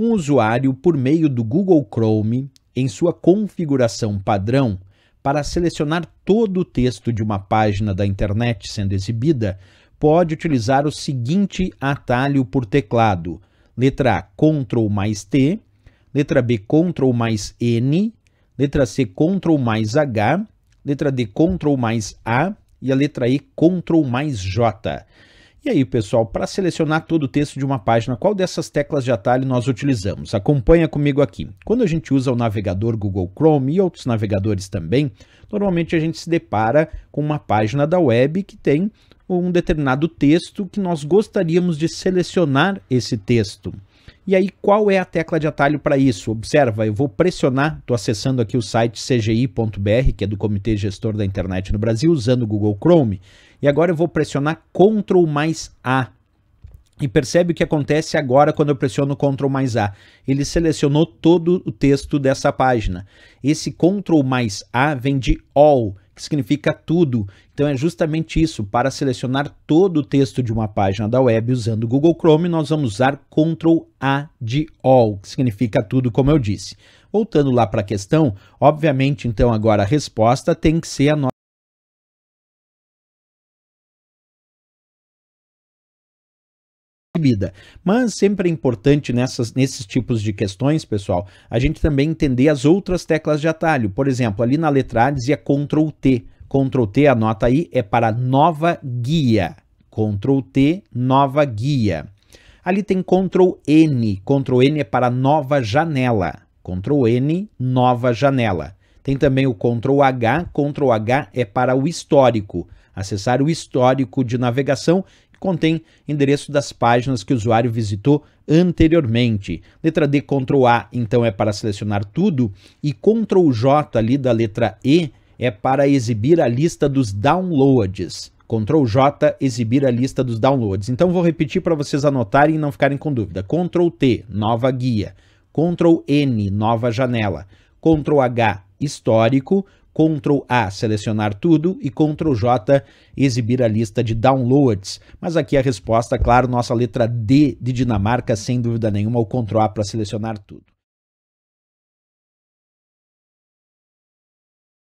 um usuário, por meio do Google Chrome, em sua configuração padrão, para selecionar todo o texto de uma página da internet sendo exibida, pode utilizar o seguinte atalho por teclado: letra A, Ctrl mais T, letra B, Ctrl mais N, letra C, Ctrl mais H, letra D, Ctrl mais A e a letra E, Ctrl mais J. E aí, pessoal, para selecionar todo o texto de uma página, qual dessas teclas de atalho nós utilizamos? Acompanha comigo aqui. Quando a gente usa o navegador Google Chrome e outros navegadores também, normalmente a gente se depara com uma página da web que tem um determinado texto que nós gostaríamos de selecionar esse texto. E aí, qual é a tecla de atalho para isso? Observa, eu vou pressionar, estou acessando aqui o site cgi.br, que é do Comitê Gestor da Internet no Brasil, usando o Google Chrome. E agora eu vou pressionar Ctrl mais A. E percebe o que acontece agora quando eu pressiono Ctrl mais A. Ele selecionou todo o texto dessa página. Esse Ctrl mais A vem de All, que significa tudo. Então é justamente isso, para selecionar todo o texto de uma página da web usando o Google Chrome, nós vamos usar Ctrl A de All, que significa tudo, como eu disse. Voltando lá para a questão, obviamente, então agora a resposta tem que ser a nossa subida. Mas sempre é importante nessas, nesses tipos de questões, pessoal, a gente também entender as outras teclas de atalho. Por exemplo, ali na letra A dizia Ctrl T. Ctrl T, anota aí, é para nova guia. Ctrl T, nova guia. Ali tem Ctrl N. Ctrl N é para nova janela. Ctrl N, nova janela. Tem também o Ctrl H. Ctrl H é para o histórico. Acessar o histórico de navegação contém endereço das páginas que o usuário visitou anteriormente. Letra D, Ctrl A, então, é para selecionar tudo, e Ctrl J ali da letra E é para exibir a lista dos downloads. Ctrl J, exibir a lista dos downloads. Então vou repetir para vocês anotarem e não ficarem com dúvida. Ctrl T, nova guia. Ctrl N, nova janela. Ctrl H, histórico. Ctrl A, selecionar tudo e Ctrl J, exibir a lista de downloads. Mas aqui a resposta, claro, nossa letra D de Dinamarca, sem dúvida nenhuma, o Ctrl A para selecionar tudo.